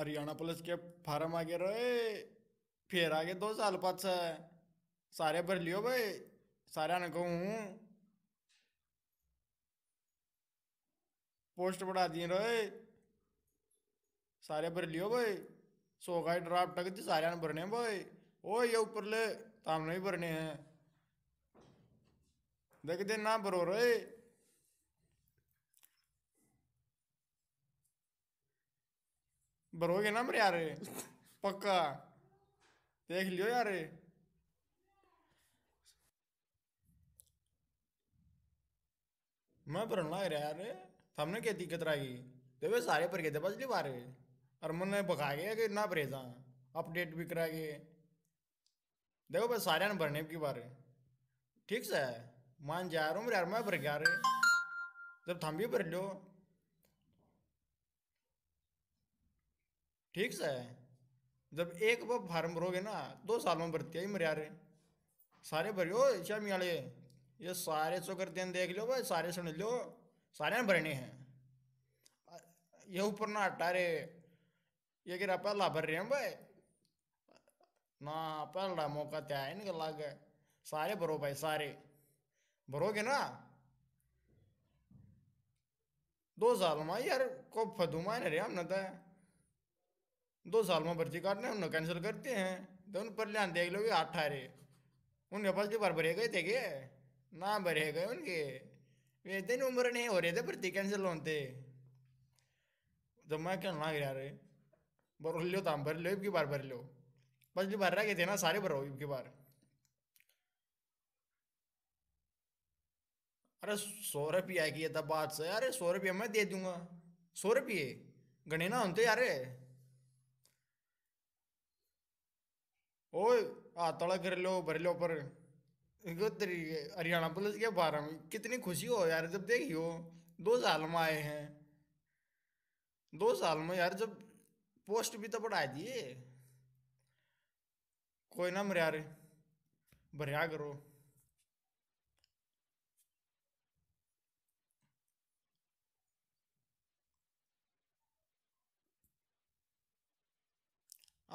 Haryana police के farm आगे रोए फिर आगे दो साल पाँच सारे भर लियो भाई सारे ने कहूँ पोस्ट बढ़ा दिए रोए सारे भर लियो भाई सो का ड्राफ्ट टक दी सारे ने भरने भाई ओ ये ऊपर ले तमने भी भरने हैं देख दे ना भरो रोए भरोगे ना मेरे यार पक्का देख लियो यार मैं भरन लग रहा यार हमने क्या दिक्कत रही तो वे सारे भर गए थे बस पिछली बारे और मन बखा गया कि ना भरे था अपडेट भी करा गए देखो बस सारे ने भरने की बारे ठीक से मान जा रहा हूँ मेरे यार मैं भर गया रे जब थम भी भर लो ठीक से जब एक वो फार्म भरोगे ना दो सालों में भरती आई मरिया रे सारे भरियो शामी वाले ये सारे चौकर दिन देख लो भाई सारे सुन लो सारे भरने हैं ये ऊपर ना हटा रे ये गिरा पहला भर रहे हैं भाई ना पहला मौका त्या तो है ना लाग सारे भरो भाई सारे भरोगे ना दो साल में यार को फदूमा नहीं रहे हमने तो दो साल में भर्ती काटने उन्होंने कैंसिल करते हैं तो उन पर ध्यान देख लो कि ठहरे उनके पास जो बार भरे गए थे क्या ना भरे गए उनके वे दिन उम्र नहीं हो रहे थे भर्ती कैंसिल होते तो मैं क्या ना गिर रहे भर लो तो हम भर लो इनकी बार भर लो बस जो भर रह गए थे ना सारे भरो इबकी बार अरे सौ रुपया किया था बात से अरे सौ रुपया मैं दे दूंगा सौ रुपये गणे ना होते तो यार ओए आतड़ा कर लो भर लो पर हरियाणा पुलिस के बारे में कितनी खुशी हो यार जब देखियो दो साल में आए हैं दो साल में यार जब पोस्ट भी तो बढ़ा दिए कोई ना मरिया रे भरिया करो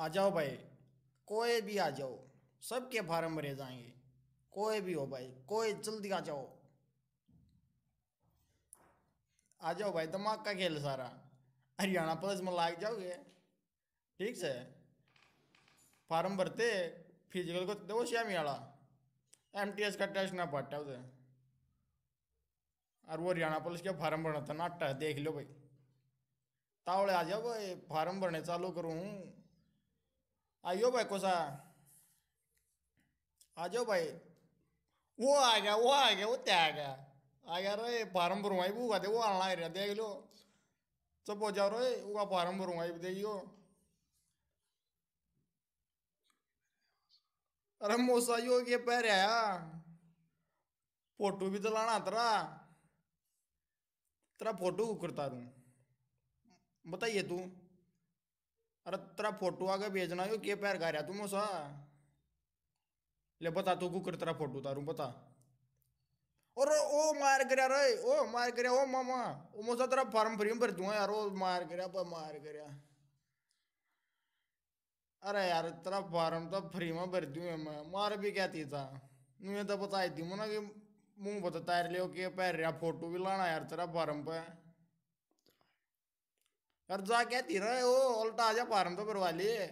आ जाओ भाई कोई भी आ जाओ सबके फार्म भरे जाएंगे कोई भी हो भाई कोई जल्दी आ जाओ आ जाओ भाई दिमाग का खेल सारा हरियाणा पुलिस में लाग जाओगे ठीक से फार्म भरते फिजिकल को दो श्यामी वाला एम टी एस का टेस्ट ना पाटा उसे और वो हरियाणा पुलिस के फार्म भरना था नाटा देख लो भाई तावड़े आ जाओ भाई फार्म भरने चालू करूँ आइयो भाई कोसा आ जाओ भाई वो आ गया वो आ गया वो त्या आ गया आ गया रे फार्म भरवाई भूखा दे वो आना है देख लो चुप हो जाओ रे वो फार्म भरवाई देखियो अरे मोसा यो के पैर आया फोटो भी तो लाना तेरा तेरा फोटो करता रू बताइए तू अरे तेरा फोटो आगे भेजना यो के पैर खा रहा तू मोसा ले बता तू कुकर तेरा फोटो उतारू बता और ओ मार कर रे ओ मार कर ओ मामा ओ मोसा तेरा फार्म फ्री में भर दूंगा यार ओ मार कर मार कर अरे यार तेरा फार्म तो फ्री में भर दूँ मैं मार भी क्या थी था मैं तो बताई थी मुना कि मुंह बता तैर लियो के पैर रहा फोटो भी लाना यार तेरा फार्म पे अरे जा क्या थी है उल्टा आजा फार्म तो भरवा लिए